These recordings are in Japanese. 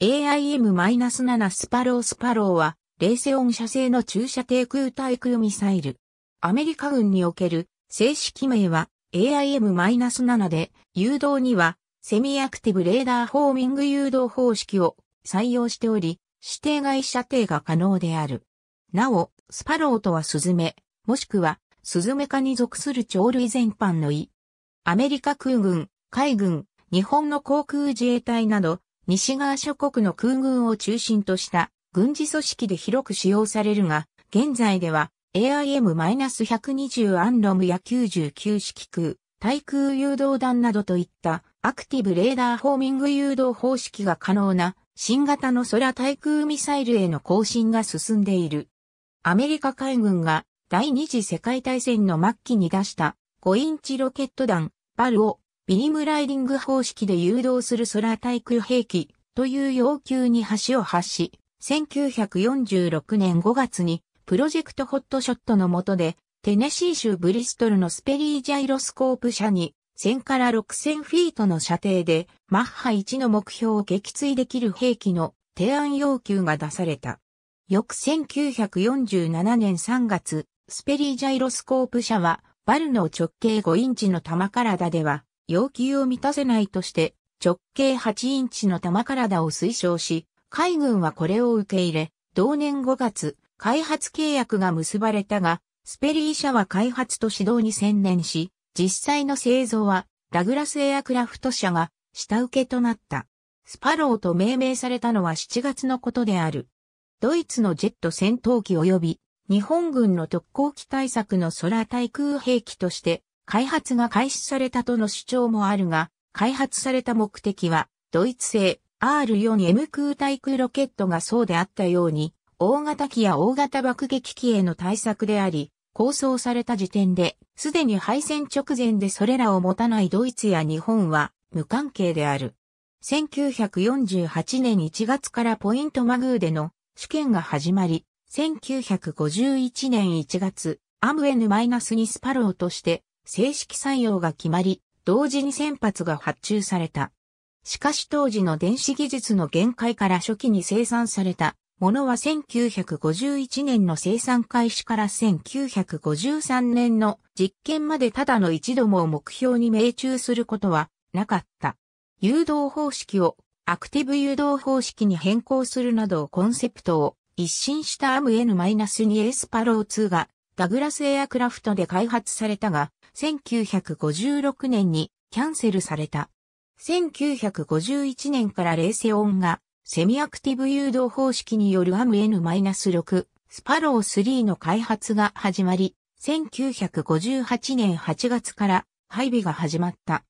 AIM-7 スパロースパローは、冷静音射製の駐車低空対空ミサイル。アメリカ軍における正式名は AIM-7 で、誘導にはセミアクティブレーダーホーミング誘導方式を採用しており、指定外射程が可能である。なお、スパローとはスズメ、もしくはスズメ科に属する鳥類全般の意。アメリカ空軍、海軍、日本の航空自衛隊など、西側諸国の空軍を中心とした軍事組織で広く使用されるが、現在では AIM-120 アンロムや99式空、対空誘導弾などといったアクティブレーダーホーミング誘導方式が可能な新型の空対空ミサイルへの更新が進んでいる。アメリカ海軍が第二次世界大戦の末期に出した5インチロケット弾バルをビニムライディング方式で誘導する空対空兵器という要求に橋を発し、1946年5月にプロジェクトホットショットの下で、テネシー州ブリストルのスペリージャイロスコープ社に1000から6000フィートの射程でマッハ1の目標を撃墜できる兵器の提案要求が出された。翌1947年3月、スペリージャイロスコープ社はバルの直径5インチの玉体では要求を満たせないとして、直径8インチの玉体を推奨し、海軍はこれを受け入れ、同年5月、開発契約が結ばれたが、スペリー社は開発と指導に専念し、実際の製造は、ダグラスエアクラフト社が下請けとなった。スパローと命名されたのは7月のことである。ドイツのジェット戦闘機及び日本軍の特攻機対策の空対空兵器として開発が開始されたとの主張もあるが、開発された目的は、ドイツ製 R4M 空対空ロケットがそうであったように、大型機や大型爆撃機への対策であり、構想された時点で、すでに敗戦直前でそれらを持たないドイツや日本は無関係である。1948年1月からポイントマグーでの試験が始まり、1951年1月、アムエヌ -2 スパローとして正式採用が決まり、同時に先発が発注された。しかし当時の電子技術の限界から初期に生産されたものは1951年の生産開始から1953年の実験までただの一度も目標に命中することはなかった。誘導方式をアクティブ誘導方式に変更するなどコンセプトを一新したム n 2 s パロー2がダグラスエアクラフトで開発されたが、1956年にキャンセルされた。1951年からレーセオンがセミアクティブ誘導方式によるアム N-6 スパロー3の開発が始まり、1958年8月から配備が始まった。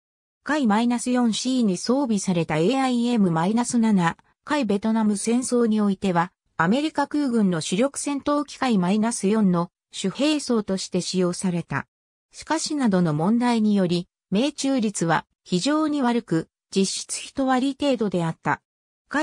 海 -4C に装備された AIM-7 海ベトナム戦争においては、アメリカ空軍の主力戦闘機海 -4 の主兵装として使用された。しかしなどの問題により、命中率は非常に悪く、実質一割程度であった。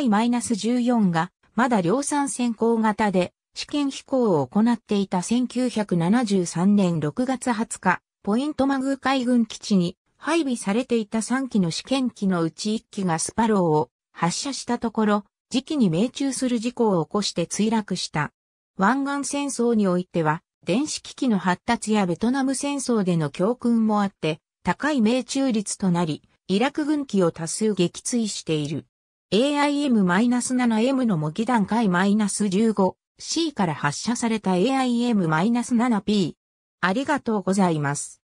マイナス -14 がまだ量産先行型で試験飛行を行っていた1973年6月20日、ポイントマグ海軍基地に配備されていた3機の試験機のうち1機がスパローを発射したところ、時期に命中する事故を起こして墜落した。湾岸戦争においては、電子機器の発達やベトナム戦争での教訓もあって、高い命中率となり、イラク軍機を多数撃墜している。AIM-7M の模擬段階 -15C から発射された AIM-7P。ありがとうございます。